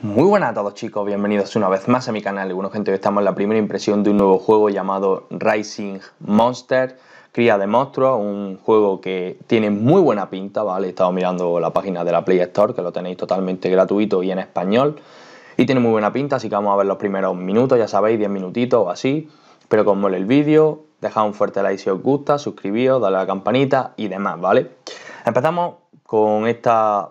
Muy buenas a todos chicos, bienvenidos una vez más a mi canal. Bueno gente, hoy estamos en la primera impresión de un nuevo juego llamado Rising Monster, Cría de Monstruos, un juego que tiene muy buena pinta, ¿vale? He estado mirando la página de la Play Store, que lo tenéis totalmente gratuito y en español, y tiene muy buena pinta, así que vamos a ver los primeros minutos, ya sabéis, 10 minutitos o así. Espero que os mole el vídeo, dejad un fuerte like si os gusta, suscribíos, dale a la campanita y demás, ¿vale? Empezamos con esta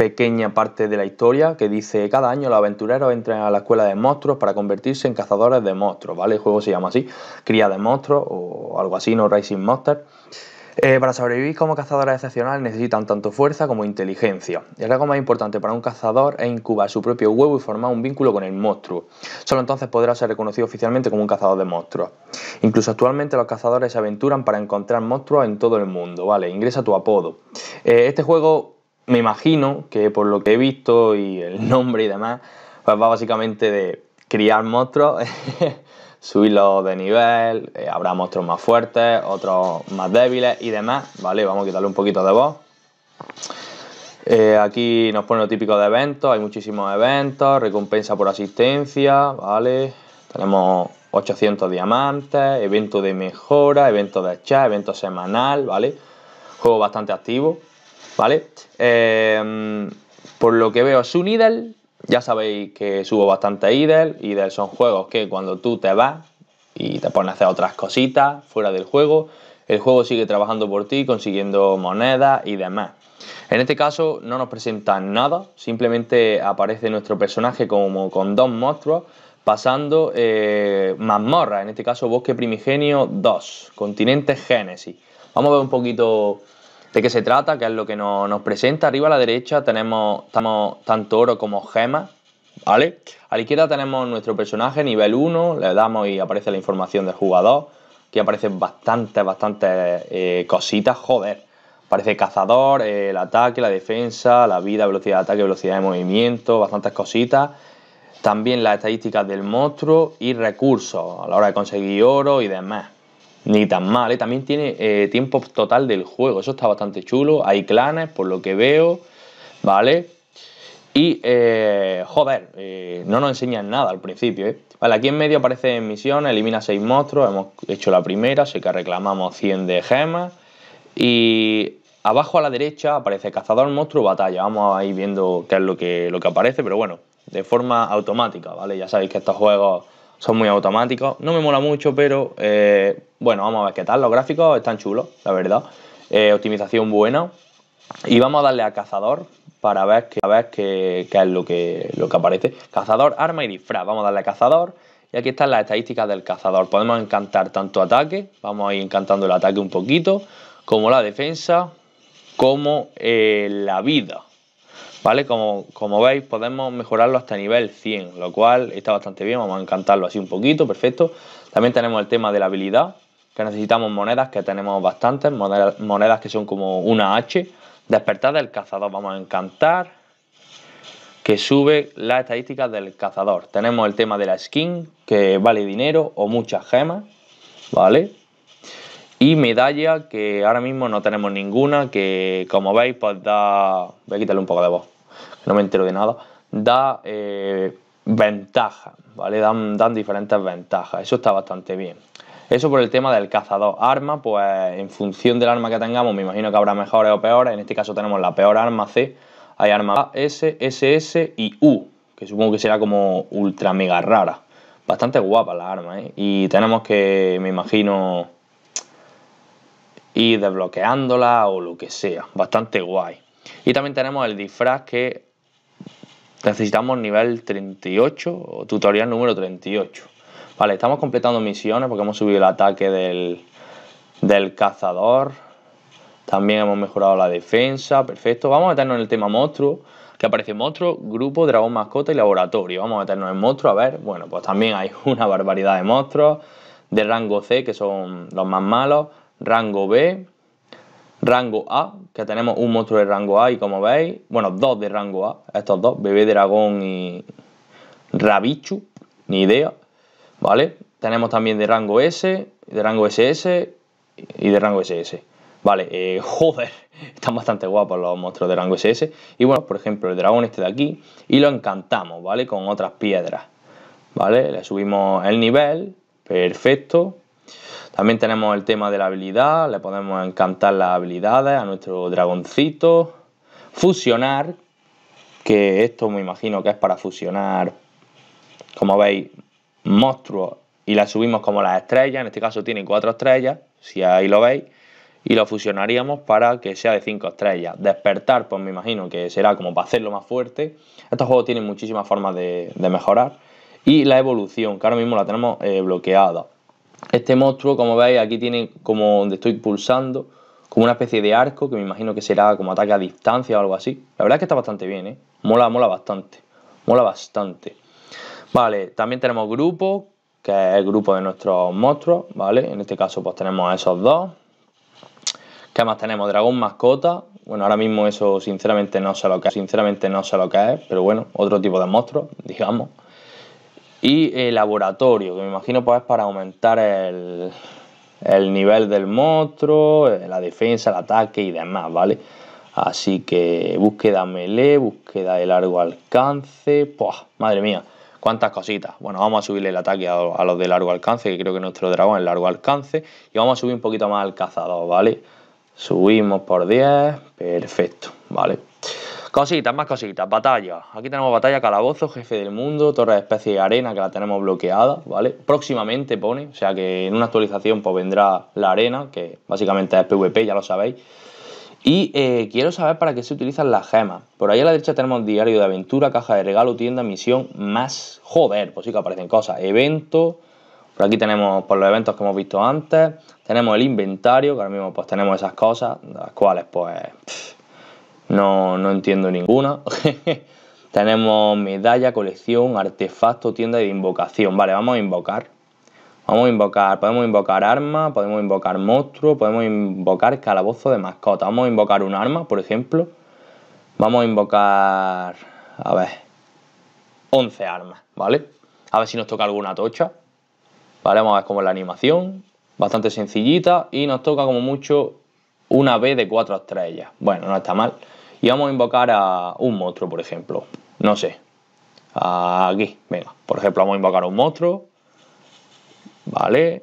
pequeña parte de la historia que dice cada año los aventureros entran a la escuela de monstruos para convertirse en cazadores de monstruos, ¿vale? El juego se llama así, Cría de Monstruos o algo así, no Rising Monster. Eh, para sobrevivir como cazadores excepcionales necesitan tanto fuerza como inteligencia. El algo más importante para un cazador es incubar su propio huevo y formar un vínculo con el monstruo. Solo entonces podrá ser reconocido oficialmente como un cazador de monstruos. Incluso actualmente los cazadores se aventuran para encontrar monstruos en todo el mundo, ¿vale? Ingresa tu apodo. Eh, este juego me imagino que por lo que he visto y el nombre y demás, pues va básicamente de criar monstruos, subirlos de nivel, eh, habrá monstruos más fuertes, otros más débiles y demás, ¿vale? Vamos a quitarle un poquito de voz. Eh, aquí nos pone lo típico de eventos, hay muchísimos eventos, recompensa por asistencia, ¿vale? Tenemos 800 diamantes, evento de mejora, evento de chat, evento semanal, ¿vale? Juego bastante activo. ¿vale? Em, por lo que veo, es un idle, Ya sabéis que subo bastante idle, IDEL son juegos que cuando tú te vas y te pones a hacer otras cositas fuera del juego, el juego sigue trabajando por ti, consiguiendo monedas y demás. En este caso no nos presentan nada, simplemente aparece nuestro personaje como con dos monstruos pasando eh, mazmorra, en este caso Bosque Primigenio 2, Continente Génesis. Vamos a ver un poquito de qué se trata, qué es lo que nos, presenta. Arriba a la derecha tenemos, tanto oro como gemas, ¿vale? A la izquierda tenemos nuestro personaje nivel 1, le damos y aparece la información del jugador. Aquí aparecen bastantes, bastantes eh, cositas, joder. Aparece cazador, eh, el ataque, la defensa, la vida, velocidad de ataque, velocidad de movimiento, bastantes cositas. También las estadísticas del monstruo y recursos a la hora de conseguir oro y demás ni tan mal. ¿eh? También tiene eh, tiempo total del juego, eso está bastante chulo. Hay clanes, por lo que veo, ¿vale? Y, eh, joder, eh, no nos enseñan nada al principio. Vale, aquí en medio aparece misión, elimina 6 monstruos, hemos hecho la primera, así que reclamamos 100 de gemas. Y abajo a la derecha aparece cazador, monstruo, batalla. Vamos a ir viendo qué es lo que, lo que aparece, pero bueno, de forma automática, ¿vale? Ya sabéis que estos juegos son muy automáticos. No me mola mucho, pero eh, bueno, vamos a ver qué tal. Los gráficos están chulos, la verdad. Eh, optimización buena. Y vamos a darle a cazador para ver qué, es lo que, lo que aparece. Cazador, arma y disfraz. Vamos a darle a cazador. Y aquí están las estadísticas del cazador. Podemos encantar tanto ataque, vamos a ir encantando el ataque un poquito, como la defensa, como eh, la vida. ¿Vale? Como, veis, podemos mejorarlo hasta nivel 100, lo cual está bastante bien. Vamos a encantarlo así un poquito, perfecto. También tenemos el tema de la habilidad, que necesitamos monedas, que tenemos bastantes, monedas, monedas que son como una H. Despertar del cazador, vamos a encantar, que sube las estadísticas del cazador. Tenemos el tema de la skin, que vale dinero o muchas gemas, ¿vale? Y medalla, que ahora mismo no tenemos ninguna, que como veis, pues da. Voy a quitarle un poco de voz, que no me entero de nada. Da eh, ventaja, ¿vale? Dan, dan diferentes ventajas. Eso está bastante bien. Eso por el tema del cazador. Arma, pues en función del arma que tengamos, me imagino que habrá mejores o peores. En este caso tenemos la peor arma C. Hay armas A, S, SS y U, que supongo que será como ultra mega rara. Bastante guapa la arma, ¿eh? Y tenemos que, me imagino, y desbloqueándola o lo que sea. Bastante guay. Y también tenemos el disfraz que necesitamos nivel 38 o tutorial número 38. Vale, estamos completando misiones porque hemos subido el ataque del, del cazador. También hemos mejorado la defensa. Perfecto. Vamos a meternos en el tema monstruo. Que aparece monstruo, grupo, dragón, mascota y laboratorio. Vamos a meternos en monstruo. A ver, bueno, pues también hay una barbaridad de monstruos. De rango C, que son los más malos rango B, rango A, que tenemos un monstruo de rango A y como veis, bueno, dos de rango A, estos dos, bebé dragón y rabichu, ni idea, ¿vale? Tenemos también de rango S, de rango SS y de rango SS. Vale, eh, joder, están bastante guapos los monstruos de rango SS. Y bueno, por ejemplo, el dragón este de aquí. Y lo encantamos, ¿vale? Con otras piedras. ¿Vale? Le subimos el nivel. Perfecto. También tenemos el tema de la habilidad, le podemos encantar las habilidades a nuestro dragoncito. Fusionar, que esto me imagino que es para fusionar, como veis, monstruos y las subimos como las estrellas, en este caso tiene cuatro estrellas, si ahí lo veis, y lo fusionaríamos para que sea de 5 estrellas. Despertar, pues me imagino que será como para hacerlo más fuerte. Estos juegos tienen muchísimas formas de, mejorar. Y la evolución, que ahora mismo la tenemos eh, bloqueada. Este monstruo, como veis, aquí tiene como donde estoy pulsando, como una especie de arco, que me imagino que será como ataque a distancia o algo así. La verdad es que está bastante bien, ¿eh? Mola, mola bastante. Mola bastante. Vale, también tenemos grupo que es el grupo de nuestros monstruos, ¿vale? En este caso pues tenemos a esos dos. ¿Qué más tenemos? Dragón mascota. Bueno, ahora mismo eso sinceramente no sé lo que es, sinceramente no sé lo que es, pero bueno, otro tipo de monstruo digamos. Y el laboratorio, que me imagino pues es para aumentar el, nivel del monstruo, eh, la defensa, el ataque y demás, ¿vale? Así que búsqueda melee, búsqueda de largo alcance. ¡Puah! Madre mía, cuántas cositas. Bueno, vamos a subirle el ataque a, los de largo alcance, que creo que nuestro dragón es largo alcance. Y vamos a subir un poquito más al cazador, ¿vale? Subimos por 10. Perfecto, ¿vale? vale Cositas, más cositas. Batalla. Aquí tenemos batalla, calabozo, jefe del mundo, torre de especie de arena que la tenemos bloqueada, ¿vale? Próximamente pone, o sea que en una actualización pues vendrá la arena, que básicamente es PvP, ya lo sabéis. Y eh, quiero saber para qué se utilizan las gemas. Por ahí a la derecha tenemos diario de aventura, caja de regalo, tienda, misión, más... Joder, pues sí que aparecen cosas. Eventos. Por aquí tenemos por pues, los eventos que hemos visto antes. Tenemos el inventario, que ahora mismo pues tenemos esas cosas, las cuales pues... No, no entiendo ninguna. Tenemos medalla, colección, artefacto, tienda de invocación. Vale, vamos a invocar. Vamos a invocar, podemos invocar armas, podemos invocar monstruos, podemos invocar calabozo de mascota. Vamos a invocar un arma, por ejemplo. Vamos a invocar, a ver, 11 armas, ¿vale? A ver si nos toca alguna tocha. Vale, vamos a ver cómo es la animación. Bastante sencillita y nos toca como mucho una B de 4 estrellas. Bueno, no está mal. Y vamos a invocar a un monstruo, por ejemplo. No sé. Aquí, venga. Por ejemplo, vamos a invocar a un monstruo. Vale.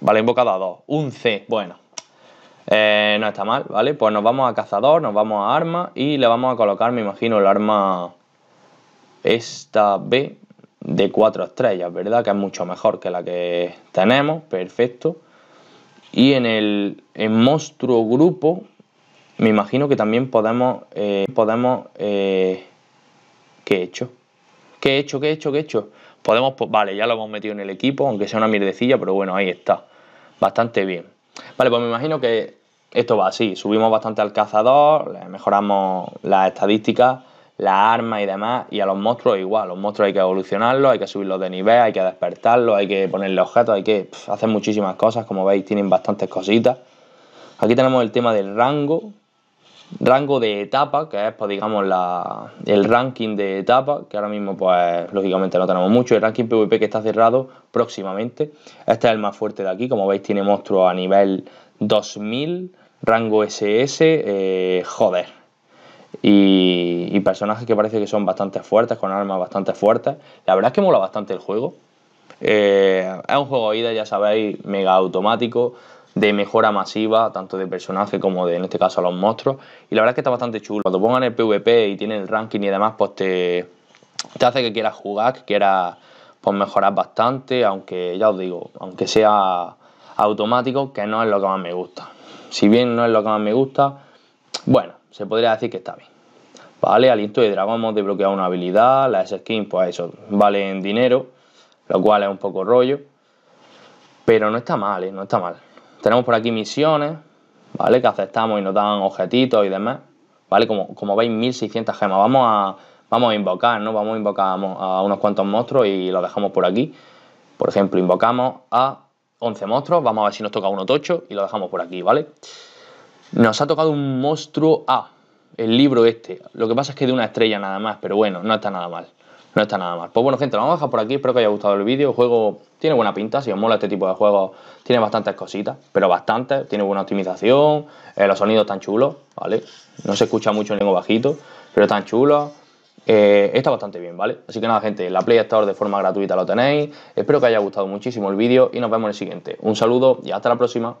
Vale, invocado a dos. Un C, bueno. Eh, no está mal, ¿vale? Pues nos vamos a cazador, nos vamos a arma y le vamos a colocar, me imagino, el arma esta B de cuatro estrellas, ¿verdad? Que es mucho mejor que la que tenemos, perfecto. Y en el en monstruo grupo me imagino que también podemos, eh, podemos, eh, ¿qué he hecho? ¿Qué he hecho? ¿Qué he hecho? ¿Qué he hecho? Podemos, vale, ya lo hemos metido en el equipo, aunque sea una mierdecilla, pero bueno, ahí está. Bastante bien. Vale, pues me imagino que esto va así. Subimos bastante al cazador, mejoramos las estadísticas, las armas y demás. Y a los monstruos igual. Los monstruos hay que evolucionarlos, hay que subirlos de nivel, hay que despertarlos, hay que ponerle objetos, hay que hacer muchísimas cosas. Como veis, tienen bastantes cositas. Aquí tenemos el tema del rango, rango de etapa, que es pues, digamos la, el ranking de etapa, que ahora mismo pues lógicamente no tenemos mucho, el ranking PvP que está cerrado próximamente. Este es el más fuerte de aquí, como veis tiene monstruos a nivel 2000, rango SS, eh, joder. Y, y, personajes que parece que son bastante fuertes, con armas bastante fuertes. La verdad es que mola bastante el juego. Eh, es un juego de ida, ya sabéis, mega automático de mejora masiva, tanto de personaje como de, en este caso, a los monstruos. Y la verdad es que está bastante chulo. Cuando pongan el PvP y tienen el ranking y demás, pues te, hace que quieras jugar, que quieras pues, mejorar bastante, aunque ya os digo, aunque sea automático, que no es lo que más me gusta. Si bien no es lo que más me gusta, bueno, se podría decir que está bien. Vale, al de dragón hemos desbloqueado una habilidad, las skins, pues eso, valen dinero, lo cual es un poco rollo. Pero no está mal, ¿eh? no está mal. Tenemos por aquí misiones, ¿vale? Que aceptamos y nos dan objetitos y demás, ¿vale? Como, como veis, 1600 gemas. Vamos a, vamos a invocar, ¿no? Vamos a invocar a, unos cuantos monstruos y los dejamos por aquí. Por ejemplo, invocamos a 11 monstruos. Vamos a ver si nos toca uno tocho y lo dejamos por aquí, ¿vale? Nos ha tocado un monstruo A, el libro este. Lo que pasa es que de una estrella nada más, pero bueno, no está nada mal. No está nada más. Pues bueno, gente, lo vamos a dejar por aquí. Espero que haya gustado el vídeo. El juego tiene buena pinta. Si os mola este tipo de juegos, tiene bastantes cositas, pero bastantes. Tiene buena optimización. Eh, los sonidos están chulos, ¿vale? No se escucha mucho lengua bajito, pero están chulos. Eh, está bastante bien, ¿vale? Así que nada, gente, la Play Store de forma gratuita lo tenéis. Espero que haya gustado muchísimo el vídeo y nos vemos en el siguiente. Un saludo y hasta la próxima.